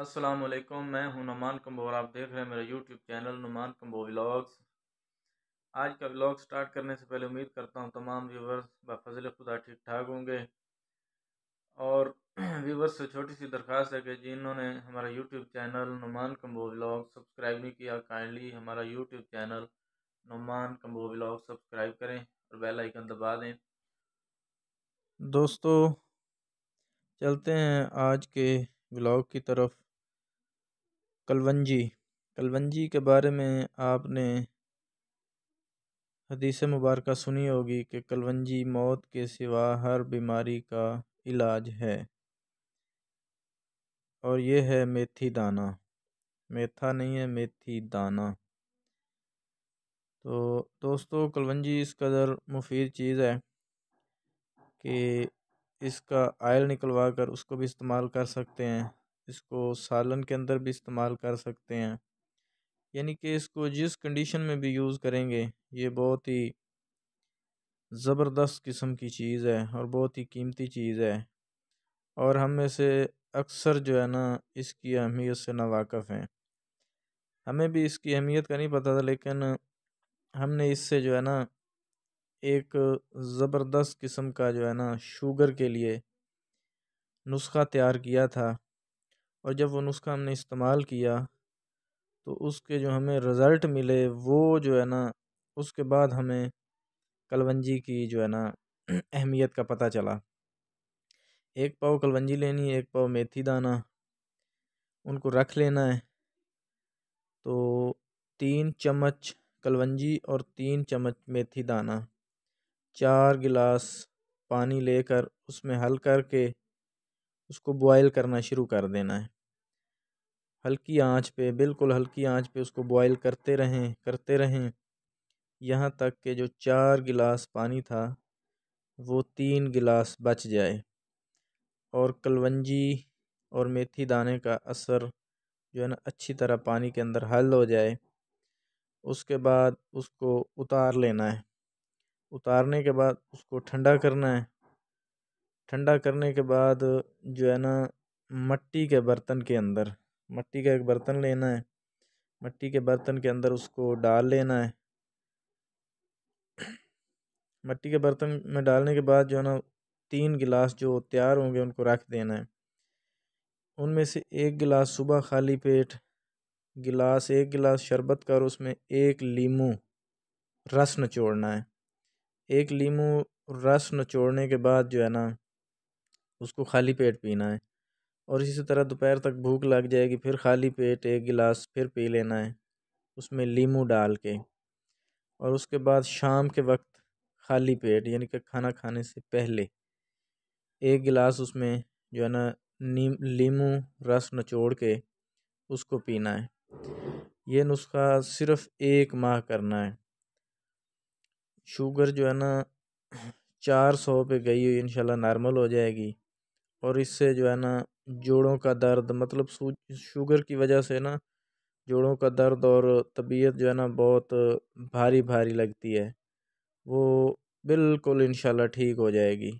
السلام علیکم میں ہوں نعمان اور آپ دیکھ رہے ہیں میرا YouTube channel Noman Kamboh vlogs آج کا ویلوگ سٹارٹ کرنے سے پہلے امید کرتا ہوں تمام ویورز بفضل خدا ٹھیک ٹھاک ہوں گے اور ویورز سے چھوٹی سی درخواست ہے کہ جنہوں نے ہمارا YouTube channel Noman Kamboh vlog subscribe نہیں کیا کائنڈلی ہمارا YouTube channel Noman Kamboh vlog subscribe کریں اور بیل آئکن دبا دیں دوستو چلتے ہیں آج کے ولاگ کی طرف کلونجی کلونجی کے بارے میں آپ نے حدیث مبارکہ سنی ہوگی کہ کلونجی موت کے سوا ہر بیماری کا علاج ہے اور یہ ہے میتھی دانہ میتھا نہیں ہے میتھی دانہ تو دوستو کلونجی اس قدر مفید چیز ہے کہ اس کا آئل نکلوا کر اس کو بھی استعمال کر سکتے ہیں اس کو سالن کے اندر بھی استعمال کر سکتے ہیں یعنی کہ اس کو جس کنڈیشن میں بھی یوز کریں گے یہ بہت ہی زبردست قسم کی چیز ہے اور بہت ہی قیمتی چیز ہے اور ہم میں سے اکثر جو ہے نا اس کی اہمیت سے ناواقف ہیں ہمیں بھی اس کی اہمیت کا نہیں پتہ تھا لیکن ہم نے اس سے جو ہے نا ایک زبردست قسم کا جو ہے نا شوگر کے لیے نسخہ تیار کیا تھا اور جب وہ نسخہ ہم نے استعمال کیا تو اس کے جو ہمیں رزلٹ ملے وہ جو ہے نا اس کے بعد ہمیں کلونجی کی جو ہے نا اہمیت کا پتہ چلا ایک پاؤ کلونجی لینی ایک پاؤ میتھی دانہ ان کو رکھ لینا ہے تو تین چمچ کلونجی اور تین چمچ میتھی دانہ چار گلاس پانی لے کر اس میں حل کر کے اس کو بوائل کرنا شروع کر دینا ہے ہلکی آنچ پہ بالکل ہلکی آنچ پہ اس کو بوائل کرتے رہیں کرتے رہیں یہاں تک کہ جو چار گلاس پانی تھا وہ تین گلاس بچ جائے اور کلونجی اور میتھی دانے کا اثر جو ہے نا اچھی طرح پانی کے اندر حل ہو جائے اس کے بعد اس کو اتار لینا ہے اتارنے کے بعد اس کو ٹھنڈا کرنا ہے ٹھنڈا کرنے کے بعد جو ہے نا مٹی کے برتن کے اندر مٹی کا ایک برتن لینا ہے مٹی کے برتن کے اندر اس کو ڈال لینا ہے مٹی کے برتن میں ڈالنے کے بعد جو ہے نا تین گلاس جو تیار ہوں گے ان کو رکھ دینا ہے ان میں سے ایک گلاس صبح خالی پیٹ گلاس ایک گلاس شربت کا اور اس میں ایک لیمو رس نچوڑنا ہے ایک لیمو رس نچوڑنے کے بعد جو ہے نا اس کو خالی پیٹ پینا ہے اور اسی طرح دوپہر تک بھوک لگ جائے گی پھر خالی پیٹ ایک گلاس پھر پی لینا ہے اس میں لیمو ڈال کے اور اس کے بعد شام کے وقت خالی پیٹ یعنی کہ کھانا کھانے سے پہلے ایک گلاس اس میں جو ہے نا لیمو رس نچوڑ کے اس کو پینا ہے یہ نسخہ صرف ایک ماہ کرنا ہے شوگر جو ہے نا چار سو پہ گئی ہوئی ان شاء اللہ نارمل ہو جائے گی اور اس سے جو ہے نا جوڑوں کا درد مطلب شوگر کی وجہ سے نا جوڑوں کا درد اور طبیعت جو ہے نا بہت بھاری بھاری لگتی ہے وہ بالکل ان شاء اللہ ٹھیک ہو جائے گی